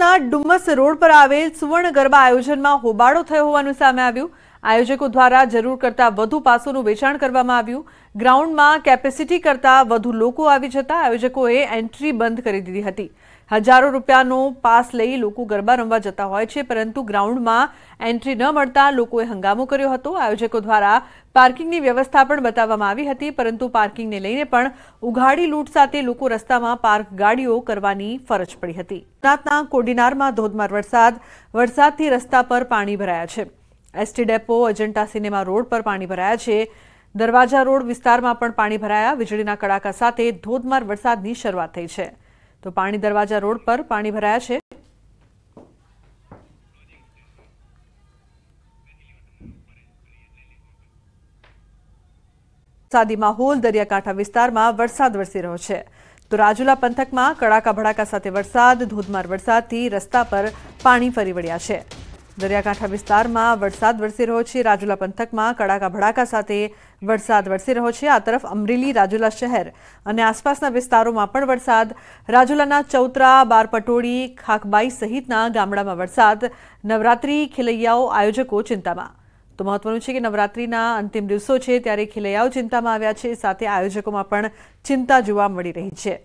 ના ડુમ્મસ રોડ પર આવેલ સુવર્ણ ગરબા આયોજનમાં હોબાળો થયો હોવાનું સામે આવ્યું આયોજકો દ્વારા જરૂર કરતાં વધુ પાસોનું વેચાણ કરવામાં આવ્યું ગ્રાઉન્ડમાં કેપેસિટી કરતાં વધુ લોકો આવી જતા આયોજકોએ એન્ટ્રી બંધ કરી દીધી હતી હજારો રૂપિયા નો પાસ લઈ લોકો ગરબા રમવા જતા હોય છે પરંતુ ગ્રાઉન્ડ માં એન્ટ્રી ન મળતા લોકોએ હંગામો કર્યો હતો આયોજકો દ્વારા parking ની વ્યવસ્થા પણ બતાવવામાં આવી હતી પરંતુ parking ને લઈને પણ ઉઘાડી લૂંટ સાથે લોકો રસ્તામાં પાર્ક ગાડીઓ કરવાની ફરજ પડી હતી તાત ના કોઓર્ડિનાર માં ધોધમાર વરસાદ વરસાદ થી રસ્તા પર પાણી ભરાયા છે ST depot Ajanta cinema road પર પાણી ભરાયા છે દરવાજા રોડ વિસ્તાર માં પણ પાણી ભરાયા વિજળીના કડાકા સાથે ધોધમાર વરસાદની શરૂઆત થઈ છે તો પાણી દરવાજા રોડ પર પાણી ભરાયા છે સાદી માહોલ દરિયાકાંઠા વિસ્તારમાં વરસાદ વરસી રહ્યો છે તો રાજુલા પંથકમાં કડાકા ભડાકા સાથે વરસાદ ધોધમાર વરસાદથી રસ્તા પર પાણી ફરી વળ્યા છે ધરિયાકાઠા વિસ્તારમાં વરસાદ વર્ષી રહ્યો છે રાજુલા પંતકમાં કડાકા ભડાકા સાથે વરસાદ વર્ષી રહ્યો છે આ તરફ અમરેલી રાજુલા શહેર અને આસપાસના વિસ્તારોમાં પણ વરસાદ રાજુલાના ચૌતરા બારપટોડી ખાખબાઈ સહિતના ગામડામાં વરસાદ નવરાત્રી ખેલૈયાઓ আয়োজકો ચિંતામાં તો મહત્વનું છે કે નવરાત્રીના અંતિમ દિવસો છે ત્યારે ખેલૈયાઓ ચિંતામાં આવ્યા છે સાથે আয়োজકોમાં પણ ચિંતા જોવા મળી રહી છે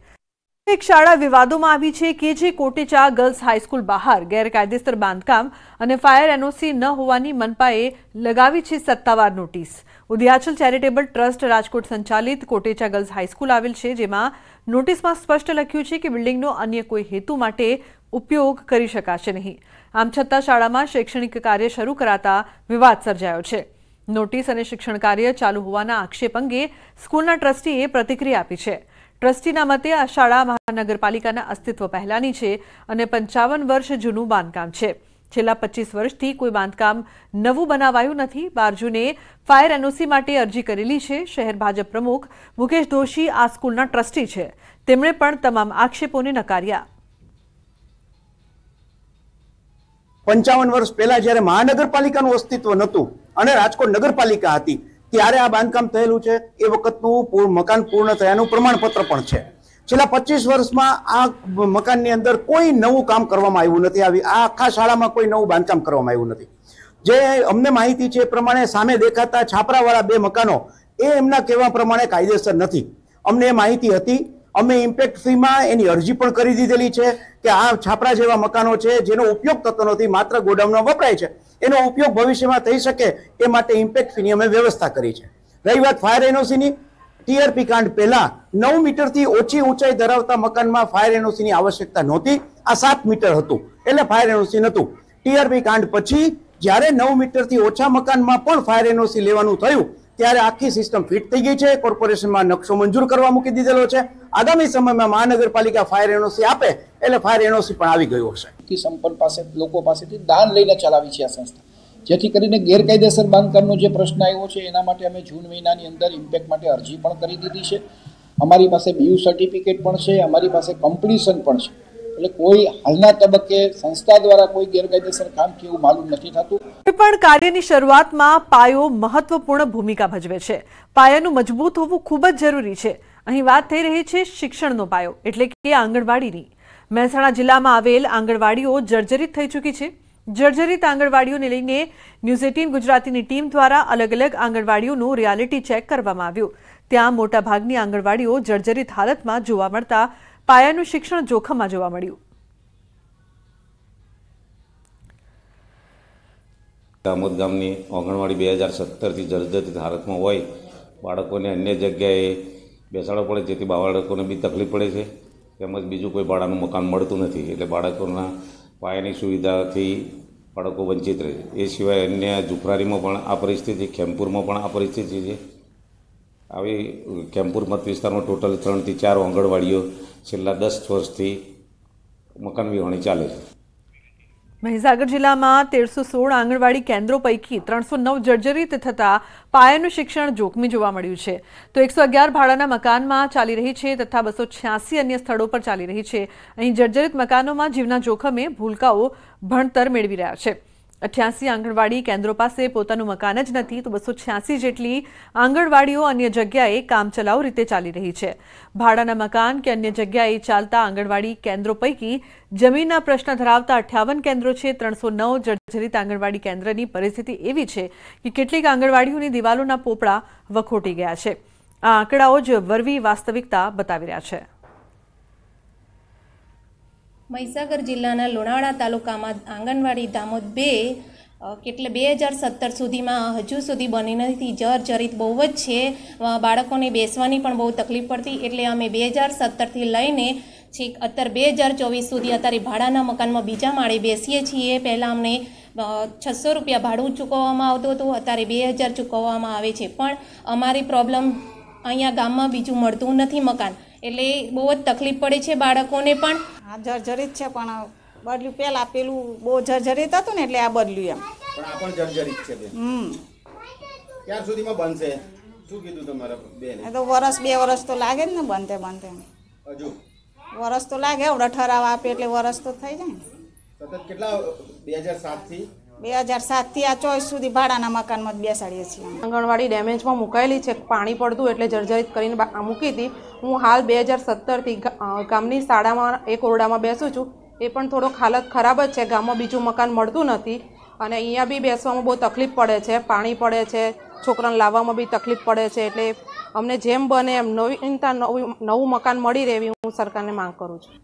એક શાળા વિવાદોમાં આવી છે કે જે કોટેચા ગર્લ્સ હાઈસ્કૂલ બહાર ગેરકાયદેસર બાંધકામ અને ફાયર એનઓસી ન હોવાની મનપાએ લગાવી છે સત્તાવાર notice Udyachal charitable trust Rajkot સંચાલિત કોટેચા ગર્લ્સ હાઈસ્કૂલ આવેલ છે જેમાં નોટિસમાં સ્પષ્ટ લખ્યું છે કે બિલ્ડિંગનો અન્ય કોઈ હેતુ માટે ઉપયોગ કરી શકાશે નહીં આમ છતાં શાળામાં શૈક્ષણિક કાર્ય શરૂ કરાતા વિવાદ સર્જાયો છે નોટિસ અને શિક્ષણ કાર્ય ચાલુ હોવાના આક્ષેપ અંગે સ્કૂલના ટ્રસ્ટીએ પ્રતિક્રિયા આપી છે ટ્રસ્ટીના મતે આ શાળા મહાનગરપાલિકાના અસ્તિત્વ પહેલાંની છે અને પંચાવન વર્ષ જૂનું બાંધકામ છે છેલ્લા પચીસ વર્ષથી કોઈ બાંધકામ નવું બનાવાયું નથી બારજુને ફાયર એનઓસી માટે અરજી કરેલી છે શહેર ભાજપ પ્રમુખ મુકેશ દોશી આ સ્કૂલના ટ્રસ્ટી છે તેમણે પણ તમામ આક્ષેપોને નકાર્યા પંચાવન વર્ષ પહેલા જ્યારે મહાનગરપાલિકાનું અસ્તિત્વ નહોતું અને રાજકોટ નગરપાલિકા હતી ક્યારે આ બાંધકામ થયેલું છે એ વખતનું મકાન પૂર્ણ થયાનું પ્રમાણપત્ર પણ છે છેલ્લા પચીસ વર્ષમાં આ મકાનની અંદર કોઈ નવું કામ કરવામાં આવ્યું નથી આવી આ આખા શાળામાં કોઈ નવું બાંધકામ કરવામાં આવ્યું નથી જે અમને માહિતી છે એ પ્રમાણે સામે દેખાતા છાપરાવાળા બે મકાનો એ એમના કહેવા પ્રમાણે કાયદેસર નથી અમને એ માહિતી હતી અમે ઇમ્પેક્ટ ફીમાં એની અરજી પણ કરી દીધેલી છે કે આ છાપરા જેવા મકાનો છે જેનો ઉપયોગ થતો નથી માત્ર ગોડાઉનમાં વપરાય છે એનો ઉપયોગ ભવિષ્યમાં થઈ શકે એ માટે ઇમ્પેક્ટ ફીની અમે વ્યવસ્થા કરી છે રહી વાત ફાયર એનઓસીની ટીઆરપી કાંડ પહેલા નવ મીટરથી ઓછી ઊંચાઈ ધરાવતા મકાનમાં ફાયર એનઓસીની આવશ્યકતા નહોતી આ સાત મીટર હતું એટલે ફાયર એનઓસી નહોતું ટીઆરપી કાંડ પછી જ્યારે નવ મીટરથી ઓછા મકાનમાં પણ ફાયર એનઓસી લેવાનું થયું ત્યારે આખી સિસ્ટમ ફિટ થઈ ગઈ છે કોર્પોરેશનમાં નકશો મંજૂર કરવા મૂકી દીધેલો છે આગામી સમયમાં મહાનગરપાલિકા ફાયર એનઓસી આપે એટલે ફાયર એનઓસી પણ આવી ગયું હશે સંપન્ન પાસે લોકો પાસેથી દાન લઈને ચલાવી છે આ સંસ્થા જેથી કરીને ગેરકાયદેસર બાંધકામનો જે પ્રશ્ન આવ્યો છે એના માટે અમે જૂન મહિનાની અંદર ઇમ્પેક્ટ માટે અરજી પણ કરી દીધી છે અમારી પાસે બીયુ સર્ટિફિકેટ પણ છે અમારી પાસે કમ્પ્લીશન પણ છે એટલે કોઈ હાલના તબક્કે સંસ્થા દ્વારા કોઈ ગેરકાયદેસર કામ કે એવું માલુમ નથી થતું પણ કાર્યની શરૂઆતમાં પાયો મહત્વપૂર્ણ ભૂમિકા ભજવે છે પાયાનું મજબૂત હોવું ખૂબ જ જરૂરી છે અહીં વાત થઈ રહી છે શિક્ષણનો પાયો એટલે કે આંગણવાડીની મહેસાણા જિલ્લામાં આવેલ આંગણવાડીઓ જર્જરિત થઈ ચૂકી છે જર્જરિત આંગણવાડીઓને લઈને ન્યૂઝ એટીન ગુજરાતીની ટીમ દ્વારા અલગ અલગ આંગણવાડીઓનું રિયાલિટી ચેક કરવામાં આવ્યું ત્યાં મોટાભાગની આંગણવાડીઓ જર્જરિત હાલતમાં જોવા મળતા પાયાનું શિક્ષણ જોખમમાં જોવા મળ્યું દામોદ ગામની આંગણવાડી બે હજાર સત્તરથી જર્જરિત હાલતમાં હોય બાળકોને અન્ય જગ્યાએ બેસાડવા પડે જેથી બાળકોને બી તકલીફ પડે છે તેમજ બીજું કોઈ ભાડાનું મકાન મળતું નથી એટલે બાળકોના પાયાની સુવિધાથી બાળકો વંચિત રહે છે એ સિવાય અન્ય જુફરારીમાં પણ આ પરિસ્થિતિ ખેમપુરમાં પણ આ પરિસ્થિતિ છે આવી કેમ્પુર મત વિસ્તારમાં ટોટલ ત્રણથી ચાર આંગણવાડીઓ છેલ્લા દસ વર્ષથી મકાન વિહોણી ચાલે છે મહીસાગર જિલ્લામાં તેરસો સોળ આંગણવાડી કેન્દ્રો પૈકી ત્રણસો નવ જર્જરિત થતાં પાયાનું શિક્ષણ જોખમી જોવા મળ્યું છે તો એકસો અગિયાર ભાડાના મકાનમાં ચાલી રહી છે તથા બસો છ્યાસી અન્ય સ્થળો પર ચાલી રહી છે અહીં જર્જરિત મકાનોમાં જીવના જોખમે ભૂલકાઓ ભણતર મેળવી રહ્યા છે 88 આંગણવાડી કેન્દ્રો પાસે પોતાનું મકાન જ નથી તો 286 જેટલી આંગણવાડીઓ અન્ય જગ્યાએ કામ ચલાવ ઉ રીતે ચાલી રહી છે ભાડાના મકાન કે અન્ય જગ્યાએ ચાલતા આંગણવાડી કેન્દ્રો પૈકી જમીનનો પ્રશ્ન ધરાવતા 58 કેન્દ્રો છે 309 જેટલી આંગણવાડી કેન્દ્રની પરિસ્થિતિ એવી છે કે કેટલીક આંગણવાડીઓની દિવાલોના પોપડા વખોટી ગયા છે આ આંકડાઓ જ વર્વી વાસ્તવિકતા બતાવી રહ્યા છે મહીસાગર જિલ્લાના લુણાવાડા તાલુકામાં આંગણવાડી દામોદ બે કેટલે બે હજાર સત્તર સુધીમાં હજુ સુધી બની નથી જર્જરિત બહુ જ છે બાળકોને બેસવાની પણ બહુ તકલીફ પડતી એટલે અમે બે હજાર સત્તરથી લઈને છેક અત્યારે બે હજાર ચોવીસ સુધી અત્યારે ભાડાના મકાનમાં બીજા માળે બેસીએ છીએ પહેલાં અમને છસો રૂપિયા ભાડું ચૂકવવામાં આવતું હતું અત્યારે બે હજાર ચૂકવવામાં આવે છે પણ અમારી પ્રોબ્લેમ અહીંયા ગામમાં બીજું મળતું નથી મકાન એટલે બહુ જ તકલીફ પડે છે બાળકોને પણ હા જર્જરિત છે પણ બદલ્યું પહેલાં પેલું બહુ જર્જરિત હતું ને એટલે આ બદલ્યું એમ પણ આ પણ જર્જરિત છે હમ ક્યાં સુધીમાં બનશે શું કીધું તમારા બેન એ તો વરસ બે વરસ તો લાગે જ ને બનતે બનતે હજુ વરસ તો લાગે હવે ઠરાવ આપે એટલે વર્ષ તો થઈ જાય ને સતત કેટલા બે હજાર સાતથી બે હજાર સાતથી આ ચોઈસ સુધી ભાડાના મકાનમાં જ બેસાડીએ છીએ આંગણવાડી ડેમેજમાં મુકાયેલી છે પાણી પડતું એટલે જર્જરિત કરીને મૂકી હતી હું હાલ બે હજાર સત્તરથી ગામની શાળામાં એક ઓરડામાં બેસું છું એ પણ થોડોક હાલત ખરાબ જ છે ગામમાં બીજું મકાન મળતું નથી અને અહીંયા બી બેસવામાં બહુ તકલીફ પડે છે પાણી પડે છે છોકરાને લાવવામાં બી તકલીફ પડે છે એટલે અમને જેમ બને એમ નવીનતા નવું મકાન મળી રહેવી હું સરકારને માંગ કરું છું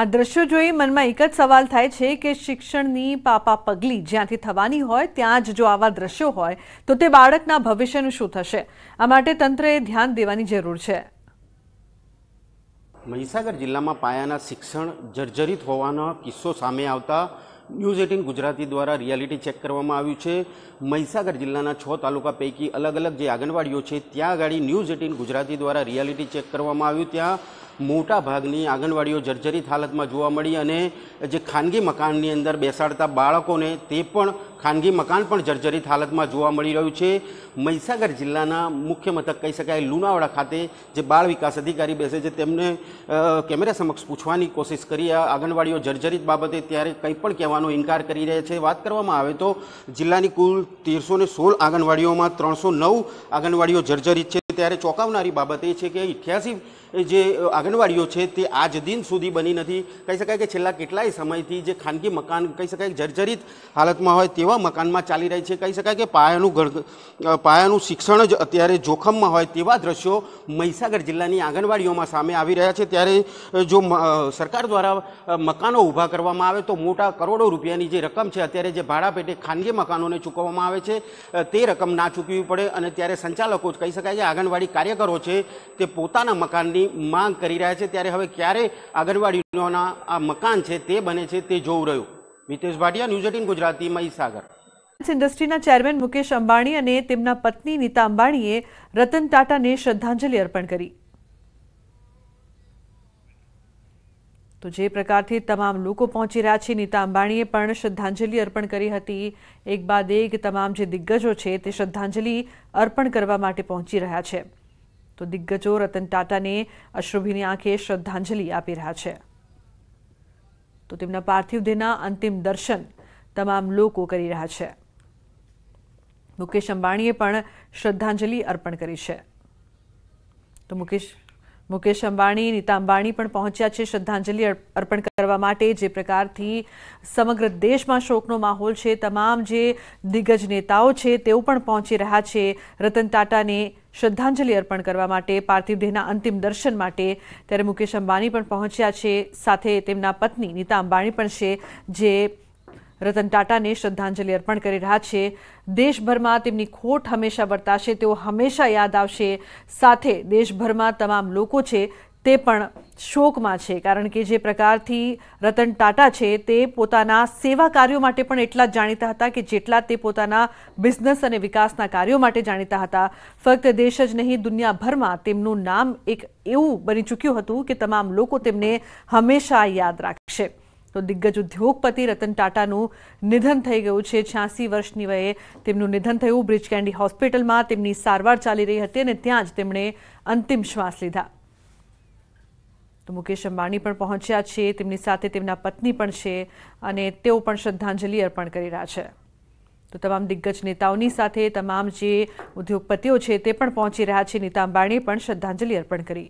આ દ્રશ્યો જોઈ મનમાં એક જ સવાલ થાય છે કે શિક્ષણની પાપા પગલી જ્યાંથી થવાની હોય ત્યાં જ જો આવા દ્રશ્યો હોય તો તે બાળકના ભવિષ્યનું શું થશે આ માટે તંત્રએ ધ્યાન દેવાની જરૂર છે મહીસાગર જિલ્લામાં પાયાના શિક્ષણ જર્જરિત હોવાનો કિસ્સો સામે આવતા ન્યૂઝ એટીન ગુજરાતી દ્વારા રિયાલિટી ચેક કરવામાં આવ્યું છે મહીસાગર જિલ્લાના છ તાલુકા પૈકી અલગ અલગ જે આંગણવાડીઓ છે ત્યાં આગળ ન્યૂઝ એટીન ગુજરાતી દ્વારા રિયાલિટી ચેક કરવામાં આવ્યું ત્યાં મોટા ભાગની આંગણવાડીઓ જર્જરિત હાલતમાં જોવા મળી અને જે ખાનગી મકાનની અંદર બેસાડતા બાળકોને તે પણ ખાનગી મકાન પણ જર્જરિત હાલતમાં જોવા મળી રહ્યું છે મહીસાગર જિલ્લાના મુખ્ય મથક કહી શકાય લુણાવાડા ખાતે જે બાળ વિકાસ અધિકારી બેસે છે તેમને કેમેરા સમક્ષ પૂછવાની કોશિશ કરી આ આંગણવાડીઓ જર્જરિત બાબતે ત્યારે કંઈ પણ કહેવાનો ઇનકાર કરી રહ્યા છે વાત કરવામાં આવે તો જિલ્લાની કુલ તેરસો સોળ આંગણવાડીઓમાં ત્રણસો નવ આંગણવાડીઓ જર્જરિત છે ત્યારે ચોંકાવનારી બાબત એ છે કે અઠ્યાસી જે આંગણવાડીઓ છે તે આજ દિન સુધી બની નથી કહી શકાય કે છેલ્લા કેટલાય સમયથી જે ખાનગી મકાન કહી શકાય જર્જરિત હાલતમાં હોય તેવા મકાનમાં ચાલી રહી છે કહી શકાય કે પાયાનું ઘર પાયાનું શિક્ષણ જ અત્યારે જોખમમાં હોય તેવા દ્રશ્યો મહીસાગર જિલ્લાની આંગણવાડીઓમાં સામે આવી રહ્યા છે ત્યારે જો સરકાર દ્વારા મકાનો ઊભા કરવામાં આવે તો મોટા કરોડો રૂપિયાની જે રકમ છે અત્યારે જે ભાડા પેટે ખાનગી મકાનોને ચૂકવવામાં આવે છે તે રકમ ના ચૂકવી પડે અને ત્યારે સંચાલકો જ કહી શકાય કે આગળ આંગણવાડી કાર્યકરો છે તે પોતાના મકાનની માંગ કરી રહ્યા છે ત્યારે હવે ક્યારે આંગણવાડીઓના આ મકાન છે તે બને છે તે જોવું રહ્યું મિતેશ ભાટિયા ન્યૂઝ એટીન ગુજરાતી મહીસાગર ઇન્ડસ્ટ્રીના ચેરમેન મુકેશ અંબાણી અને તેમના પત્ની નીતા અંબાણીએ રતન ટાટાને શ્રદ્ધાંજલિ અર્પણ કરી તો જે પ્રકારથી તમામ લોકો પહોંચી રહ્યા છે નીતા અંબાણીએ પણ શ્રદ્ધાંજલિ અર્પણ કરી હતી એક બાદ એક તમામ જે દિગ્ગજો છે તે શ્રદ્ધાંજલિ અર્પણ કરવા માટે પહોંચી રહ્યા છે તો દિગ્ગજો રતન ટાટાને અશ્રુભીની આંખે શ્રદ્ધાંજલિ આપી રહ્યા છે તો તેમના પાર્થિવ દેહના અંતિમ દર્શન તમામ લોકો કરી રહ્યા છે મુકેશ અંબાણીએ પણ શ્રદ્ધાંજલિ અર્પણ કરી છે તો મુકેશ મુકેશ અંબાણી નીતા અંબાણી પણ પહોંચ્યા છે શ્રદ્ધાંજલિ અર્પણ કરવા માટે જે પ્રકારથી સમગ્ર દેશમાં શોકનો માહોલ છે તમામ જે દિગજ નેતાઓ છે તે પણ પહોંચી રહ્યા છે રતન ટાટાને શ્રદ્ધાંજલિ અર્પણ કરવા માટે પાર્થિવ દેહના અંતિમ દર્શન માટે ત્યારે મુકેશ અંબાણી પણ પહોંચ્યા છે સાથે તેમના પત્ની નીતા અંબાણી પણ છે જે रतन टाटा ने श्रद्धांजलि अर्पण करी रहा छे देश भर માં તેમની ખોટ હંમેશા વર્તાશે તેઓ હંમેશા યાદ આવશે સાથે દેશ ભર માં તમામ લોકો છે તે પણ શોક માં છે કારણ કે જે પ્રકાર થી રતન टाटा છે તે પોતાના સેવા કાર્ય માટે પણ એટલા જાણીતા હતા કે જેટલા તે પોતાના બિઝનેસ અને વિકાસના કાર્ય માટે જાણીતા હતા ફક દેશ જ નહીં દુનિયા ભર માં તેમનું નામ એક એવું બની ચૂક્યું હતું કે તમામ લોકો તેમને હંમેશા યાદ રાખશે તો દિગ્ગજ ઉદ્યોગપતિ રતન ટાટાનું નિધન થઈ ગયું છે છ્યાસી વર્ષની વયે તેમનું નિધન થયું બ્રિજ કેન્ડી હોસ્પિટલમાં તેમની સારવાર ચાલી રહી હતી અને ત્યાં જ તેમણે અંતિમ શ્વાસ લીધા તો મુકેશ અંબાણી પણ પહોંચ્યા છે તેમની સાથે તેમના પત્ની પણ છે અને તેઓ પણ શ્રદ્ધાંજલિ અર્પણ કરી રહ્યા છે તો તમામ દિગ્ગજ નેતાઓની સાથે તમામ જે ઉદ્યોગપતિઓ છે તે પણ પહોંચી રહ્યા છે નીતા અંબાણીએ પણ શ્રદ્ધાંજલિ અર્પણ કરી